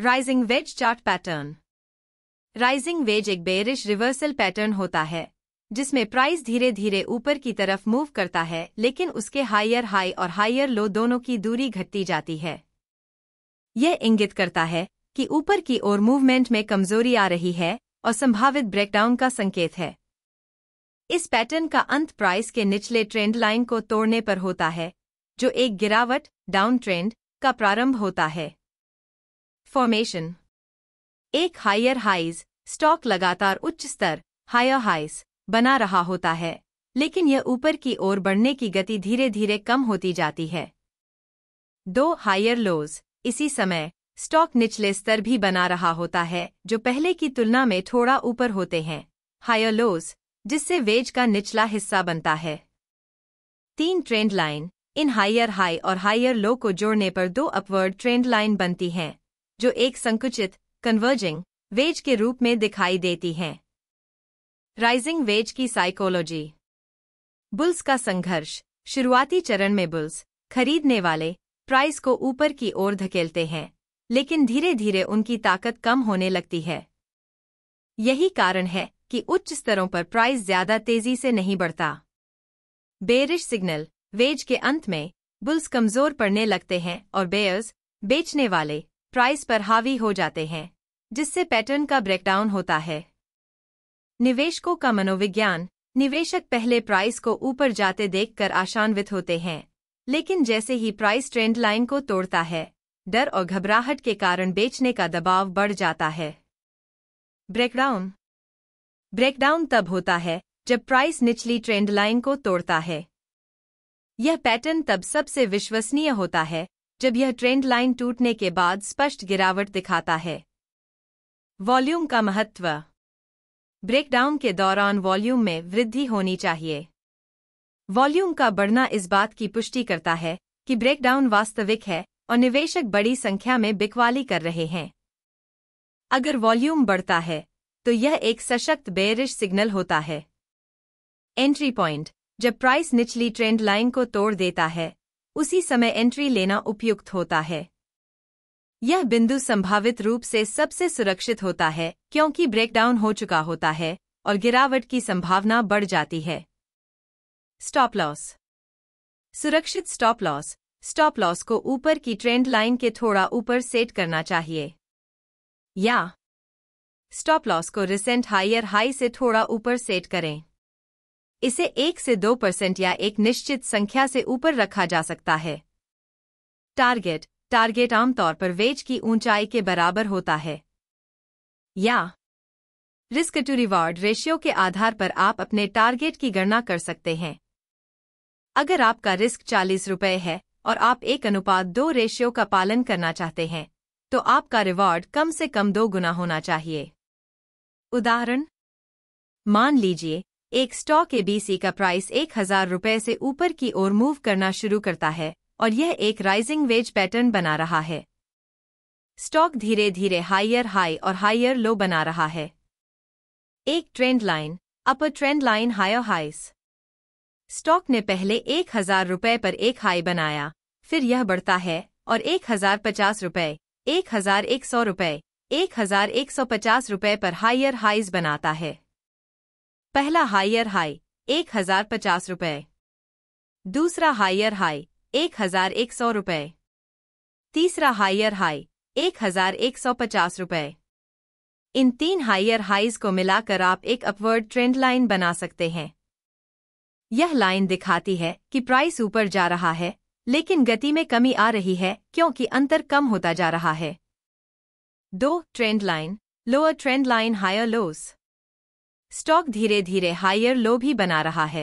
rising wedge chart pattern rising wedge एक bearish reversal pattern होता है जिसमें प्राइस धीरे धीरे ऊपर की तरफ मूव करता है लेकिन उसके हायर हाई और हायर लो दोनों की दूरी घटती जाती है यह इंगित करता है कि ऊपर की ओर मूवमेंट में कमजोरी आ रही है और संभावित ब्रेकडाउन का संकेत है इस पैटर्न का अंत प्राइस के निचले ट्रेंड लाइन को तोड़ने पर होता है जो एक गिरावट डाउन ट्रेंड का प्रारंभ होता है फॉर्मेशन एक हायर हाइज स्टॉक लगातार उच्च स्तर हायर हाइज बना रहा होता है लेकिन यह ऊपर की ओर बढ़ने की गति धीरे धीरे कम होती जाती है दो हायर लोज इसी समय स्टॉक निचले स्तर भी बना रहा होता है जो पहले की तुलना में थोड़ा ऊपर होते हैं हायर लोज जिससे वेज का निचला हिस्सा बनता है तीन ट्रेंड लाइन इन हायर हाई और हायर लो को जोड़ने पर दो अपवर्ड ट्रेंड लाइन बनती हैं जो एक संकुचित कन्वर्जिंग वेज के रूप में दिखाई देती हैं राइजिंग वेज की साइकोलॉजी बुल्स का संघर्ष शुरुआती चरण में बुल्स खरीदने वाले प्राइस को ऊपर की ओर धकेलते हैं लेकिन धीरे धीरे उनकी ताकत कम होने लगती है यही कारण है कि उच्च स्तरों पर प्राइस ज्यादा तेजी से नहीं बढ़ता बेरिश सिग्नल वेज के अंत में बुल्स कमजोर पड़ने लगते हैं और बेयर्स बेचने वाले प्राइस पर हावी हो जाते हैं जिससे पैटर्न का ब्रेकडाउन होता है निवेशकों का मनोविज्ञान निवेशक पहले प्राइस को ऊपर जाते देखकर आशान्वित होते हैं लेकिन जैसे ही प्राइस ट्रेंड लाइन को तोड़ता है डर और घबराहट के कारण बेचने का दबाव बढ़ जाता है ब्रेकडाउन ब्रेकडाउन तब होता है जब प्राइस निचली ट्रेंड लाइन को तोड़ता है यह पैटर्न तब सबसे विश्वसनीय होता है जब यह ट्रेंड लाइन टूटने के बाद स्पष्ट गिरावट दिखाता है वॉल्यूम का महत्व ब्रेकडाउन के दौरान वॉल्यूम में वृद्धि होनी चाहिए वॉल्यूम का बढ़ना इस बात की पुष्टि करता है कि ब्रेकडाउन वास्तविक है और निवेशक बड़ी संख्या में बिकवाली कर रहे हैं अगर वॉल्यूम बढ़ता है तो यह एक सशक्त बेरिश सिग्नल होता है एंट्री पॉइंट जब प्राइस निचली ट्रेंड लाइन को तोड़ देता है उसी समय एंट्री लेना उपयुक्त होता है यह बिंदु संभावित रूप से सबसे सुरक्षित होता है क्योंकि ब्रेकडाउन हो चुका होता है और गिरावट की संभावना बढ़ जाती है स्टॉप लॉस सुरक्षित स्टॉप लॉस स्टॉप लॉस को ऊपर की ट्रेंड लाइन के थोड़ा ऊपर सेट करना चाहिए या स्टॉप लॉस को रिसेंट हाइयर हाई से थोड़ा ऊपर सेट करें इसे एक से दो परसेंट या एक निश्चित संख्या से ऊपर रखा जा सकता है टारगेट टारगेट आमतौर पर वेज की ऊंचाई के बराबर होता है या रिस्क टू रिवार्ड रेशियो के आधार पर आप अपने टारगेट की गणना कर सकते हैं अगर आपका रिस्क चालीस रुपये है और आप एक अनुपात दो रेशियो का पालन करना चाहते हैं तो आपका रिवॉर्ड कम से कम दो गुना होना चाहिए उदाहरण मान लीजिए एक स्टॉक एबीसी का प्राइस एक हजार रूपए से ऊपर की ओर मूव करना शुरू करता है और यह एक राइजिंग वेज पैटर्न बना रहा है स्टॉक धीरे धीरे हाइयर हाई और हाइयर लो बना रहा है एक trend line upper trend line higher highs stock ने पहले एक हजार रुपये पर एक हाई बनाया फिर यह बढ़ता है और एक हजार पचास रुपये एक हजार एक सौ रुपये एक हजार एक सौ पचास रुपये पर हाइयर हाइज बनाता है पहला हाइयर हाई एक हजार पचास रुपये दूसरा हाइयर हाई एक हजार एक सौ रुपये तीसरा हाइयर हाई एक हजार एक सौ पचास रुपये इन तीन हाइयर हाइज को मिलाकर आप एक अपवर्ड ट्रेंड लाइन बना सकते हैं यह लाइन दिखाती है कि प्राइस ऊपर जा रहा है लेकिन गति में कमी आ रही है क्योंकि अंतर कम होता जा रहा है दो trend line lower trend line higher lows stock धीरे धीरे हायर लो भी बना रहा है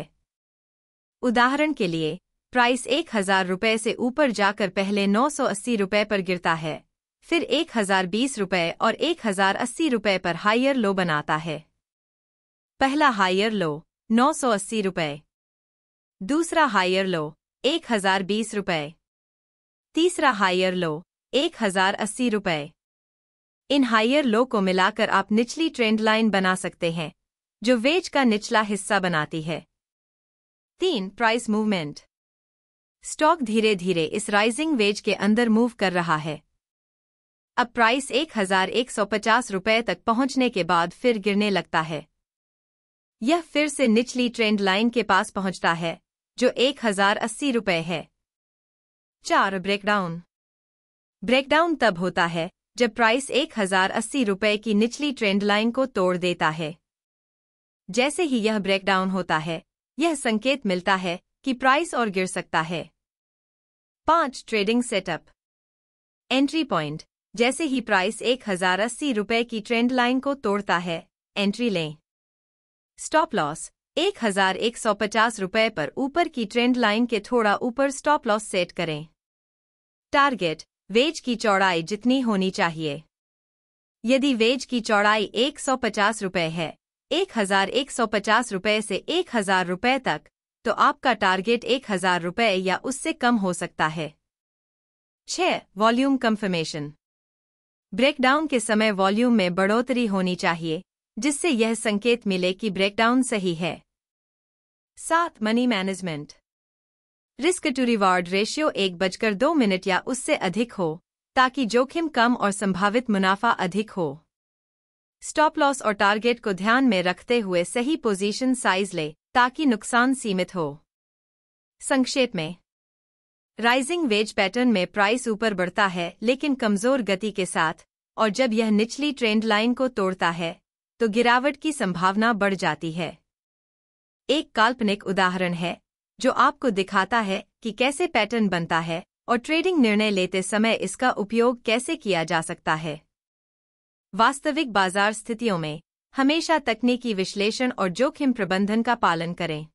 उदाहरण के लिए प्राइस एक हजार रुपये से ऊपर जाकर पहले नौ सौ अस्सी रुपये पर गिरता है फिर एक हजार बीस रुपये और एक हजार अस्सी रुपये पर हायर लो बनाता है पहला हायर लो नौ सौ अस्सी रुपये दूसरा हायर लो एक हजार बीस रुपये तीसरा हायर लो एक हजार अस्सी रुपये इन हायर लो को मिलाकर आप निचली ट्रेंड लाइन बना सकते हैं जो वेज का निचला हिस्सा बनाती है तीन प्राइस मूवमेंट स्टॉक धीरे धीरे इस राइजिंग वेज के अंदर मूव कर रहा है अब प्राइस एक हजार एक सौ पचास रुपये तक पहुंचने के बाद फिर गिरने लगता है यह फिर से निचली ट्रेंड लाइन के पास पहुंचता है जो एक हजार अस्सी रुपये है चार ब्रेकडाउन ब्रेकडाउन तब होता है जब प्राइस एक हजार अस्सी रुपये की निचली ट्रेंड लाइन को तोड़ देता है जैसे ही यह ब्रेकडाउन होता है यह संकेत मिलता है कि प्राइस और गिर सकता है पांच ट्रेडिंग सेटअप एंट्री पॉइंट जैसे ही प्राइस एक हजार अस्सी रुपये की ट्रेंड लाइन को तोड़ता है एंट्री लें स्टॉप लॉस एक हजार एक सौ पचास रुपये पर ऊपर की ट्रेंड लाइन के थोड़ा ऊपर स्टॉप लॉस सेट करें टारगेट वेज की चौड़ाई जितनी होनी चाहिए यदि वेज की चौड़ाई एक सौ पचास रुपये है एक हजार एक सौ पचास रुपये से एक हजार रुपये तक तो आपका टारगेट एक हजार रुपये या उससे कम हो सकता है छ वॉल्यूम कंफर्मेशन ब्रेकडाउन के समय वॉल्यूम में बढ़ोतरी होनी चाहिए जिससे यह संकेत मिले कि ब्रेकडाउन सही है सात money management risk to reward ratio एक बजकर दो मिनट या उससे अधिक हो ताकि जोखिम कम और संभावित मुनाफा अधिक हो स्टॉप लॉस और टारगेट को ध्यान में रखते हुए सही पोजीशन साइज ले ताकि नुकसान सीमित हो संक्षेप में राइजिंग वेज पैटर्न में प्राइस ऊपर बढ़ता है लेकिन कमजोर गति के साथ और जब यह निचली ट्रेंड लाइन को तोड़ता है तो गिरावट की संभावना बढ़ जाती है एक काल्पनिक उदाहरण है जो आपको दिखाता है कि कैसे पैटर्न बनता है और ट्रेडिंग निर्णय लेते समय इसका उपयोग कैसे किया जा सकता है वास्तविक बाजार स्थितियों में हमेशा तकनीकी विश्लेषण और जोखिम प्रबंधन का पालन करें